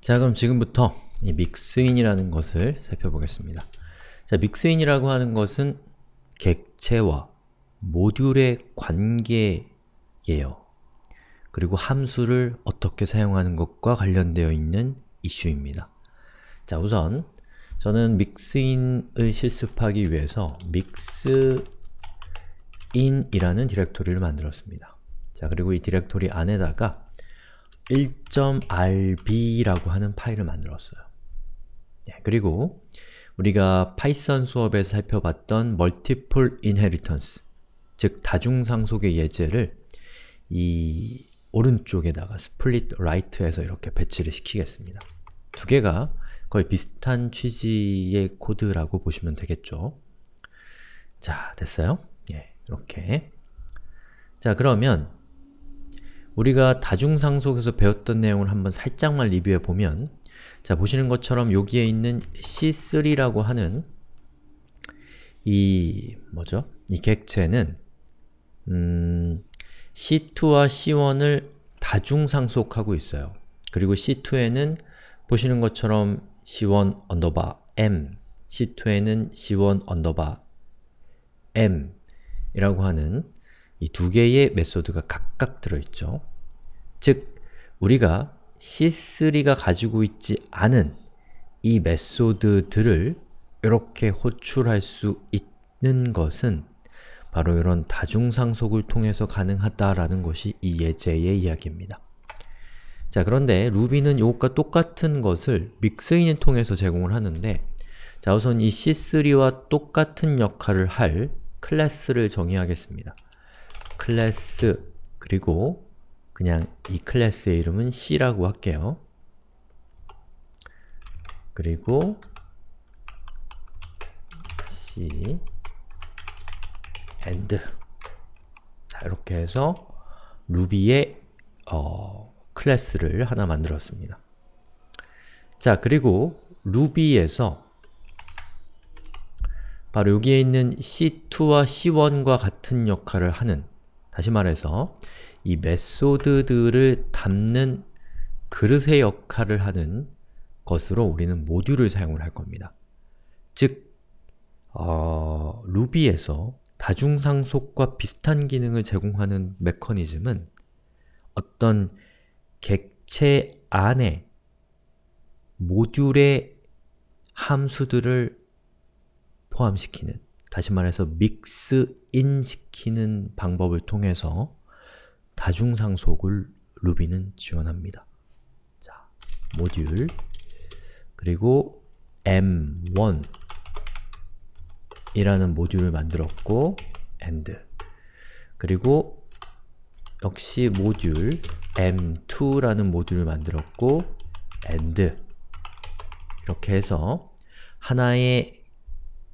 자 그럼 지금부터 이 믹스인이라는 것을 살펴보겠습니다. 자, 믹스인이라고 하는 것은 객체와 모듈의 관계예요. 그리고 함수를 어떻게 사용하는 것과 관련되어 있는 이슈입니다. 자, 우선 저는 믹스인을 실습하기 위해서 m i x 이라는 디렉토리를 만들었습니다. 자, 그리고 이 디렉토리 안에다가 1.rb라고 하는 파일을 만들었어요. 예, 그리고 우리가 파이썬 수업에서 살펴봤던 멀티플 인헤리턴스 즉 다중상속의 예제를 이 오른쪽에다가 스플릿 라이트에서 이렇게 배치를 시키겠습니다. 두 개가 거의 비슷한 취지의 코드라고 보시면 되겠죠. 자, 됐어요? 예, 이렇게 자, 그러면 우리가 다중상속에서 배웠던 내용을 한번 살짝만 리뷰해보면 자, 보시는 것처럼 여기에 있는 C3라고 하는 이... 뭐죠? 이 객체는 음, C2와 C1을 다중상속하고 있어요. 그리고 C2에는 보시는 것처럼 C1 언더바 M, C2에는 C1 언더바 M 이라고 하는 이 두 개의 메소드가 각각 들어있죠. 즉, 우리가 C3가 가지고 있지 않은 이 메소드들을 이렇게 호출할 수 있는 것은 바로 이런 다중상속을 통해서 가능하다라는 것이 이 예제의 이야기입니다. 자 그런데 루비는 이것과 똑같은 것을 믹스인을 통해서 제공을 하는데 자 우선 이 C3와 똑같은 역할을 할 클래스를 정의하겠습니다. 클래스 그리고 그냥 이 클래스의 이름은 C라고 할게요. 그리고 C and 자, 이렇게 해서 루비의 어, 클래스를 하나 만들었습니다. 자, 그리고 루비에서 바로 여기에 있는 C2와 C1과 같은 역할을 하는 다시 말해서 이 메소드들을 담는 그릇의 역할을 하는 것으로 우리는 모듈을 사용을 할 겁니다. 즉, 어, 루비에서 다중상속과 비슷한 기능을 제공하는 메커니즘은 어떤 객체 안에 모듈의 함수들을 포함시키는 다시 말해서 믹스인 시키는 방법을 통해서 다중상속을 루비는 지원합니다. 자, 모듈 그리고 m1 이라는 모듈을 만들었고 and 그리고 역시 모듈 m2라는 모듈을 만들었고 and 이렇게 해서 하나의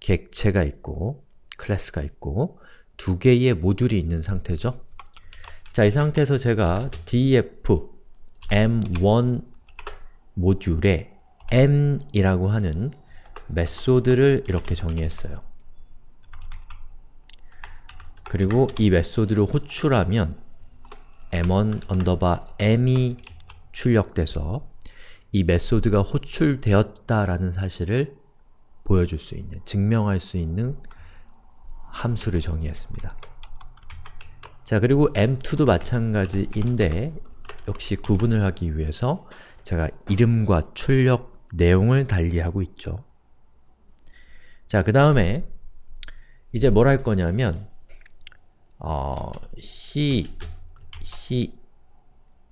객체가 있고 클래스가 있고 두 개의 모듈이 있는 상태죠. 자, 이 상태에서 제가 df m1 모듈에 m이라고 하는 메소드를 이렇게 정의했어요. 그리고 이 메소드를 호출하면 m1 언더바 m이 출력돼서 이 메소드가 호출되었다라는 사실을 보여줄 수 있는, 증명할 수 있는 함수를 정의했습니다. 자, 그리고 m2도 마찬가지인데 역시 구분을 하기 위해서 제가 이름과 출력 내용을 달리하고 있죠. 자, 그 다음에 이제 뭘 할 거냐면 어, c,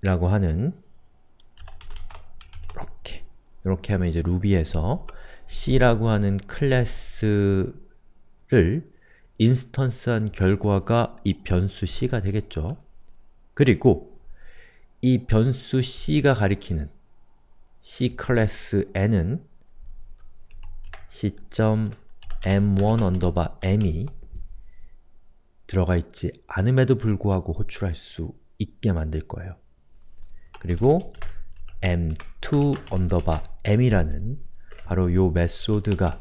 c라고 하는 이렇게 이렇게 하면 이제 루비에서 C라고 하는 클래스를 인스턴스한 결과가 이 변수 C가 되겠죠. 그리고 이 변수 C가 가리키는 C 클래스 N은 C.m1 언더바 M이 들어가 있지 않음에도 불구하고 호출할 수 있게 만들 거예요. 그리고 m2 언더바 m이라는 바로 요 메소드가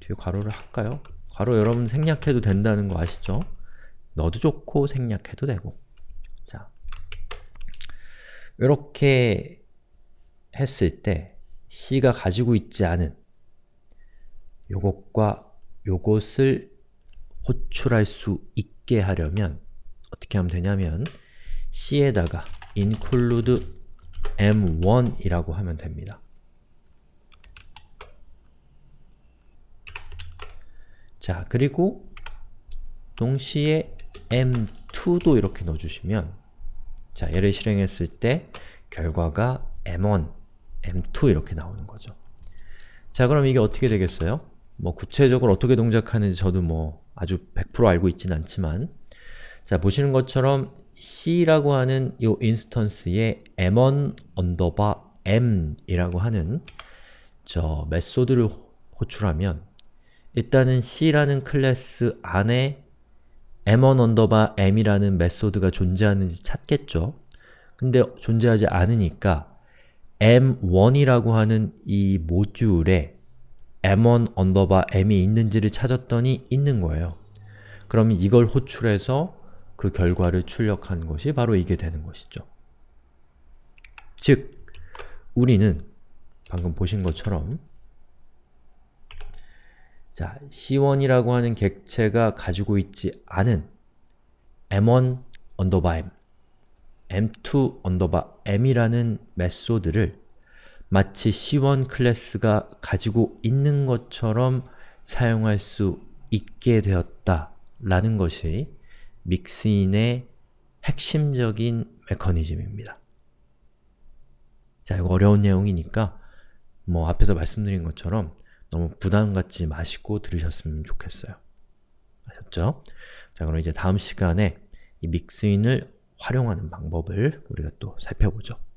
뒤에 괄호를 할까요? 괄호 여러분 생략해도 된다는 거 아시죠? 넣도 좋고 생략해도 되고 자 이렇게 했을 때 C가 가지고 있지 않은 요것과 요것을 호출할 수 있게 하려면 어떻게 하면 되냐면 C에다가 include m1이라고 하면 됩니다. 자, 그리고 동시에 m2도 이렇게 넣어주시면 자, 얘를 실행했을 때 결과가 m1, m2 이렇게 나오는 거죠. 자, 그럼 이게 어떻게 되겠어요? 뭐 구체적으로 어떻게 동작하는지 저도 뭐 아주 100% 알고 있진 않지만 자, 보시는 것처럼 c라고 하는 이 인스턴스에 m1 언더바 m이라고 하는 저 메소드를 호출하면 일단은 C라는 클래스 안에 m1 언더바 m이라는 메소드가 존재하는지 찾겠죠? 근데 존재하지 않으니까 m1이라고 하는 이 모듈에 m1 언더바 m이 있는지를 찾았더니 있는 거예요. 그럼 이걸 호출해서 그 결과를 출력한 것이 바로 이게 되는 것이죠. 즉, 우리는 방금 보신 것처럼 자, C1이라고 하는 객체가 가지고 있지 않은 m1 언더바 m, m2 언더바 m이라는 메소드를 마치 C1 클래스가 가지고 있는 것처럼 사용할 수 있게 되었다 라는 것이 믹스인의 핵심적인 메커니즘입니다. 자, 이거 어려운 내용이니까 뭐 앞에서 말씀드린 것처럼 너무 부담 갖지 마시고 들으셨으면 좋겠어요. 아셨죠? 자, 그럼 이제 다음 시간에 이 믹스인을 활용하는 방법을 우리가 또 살펴보죠.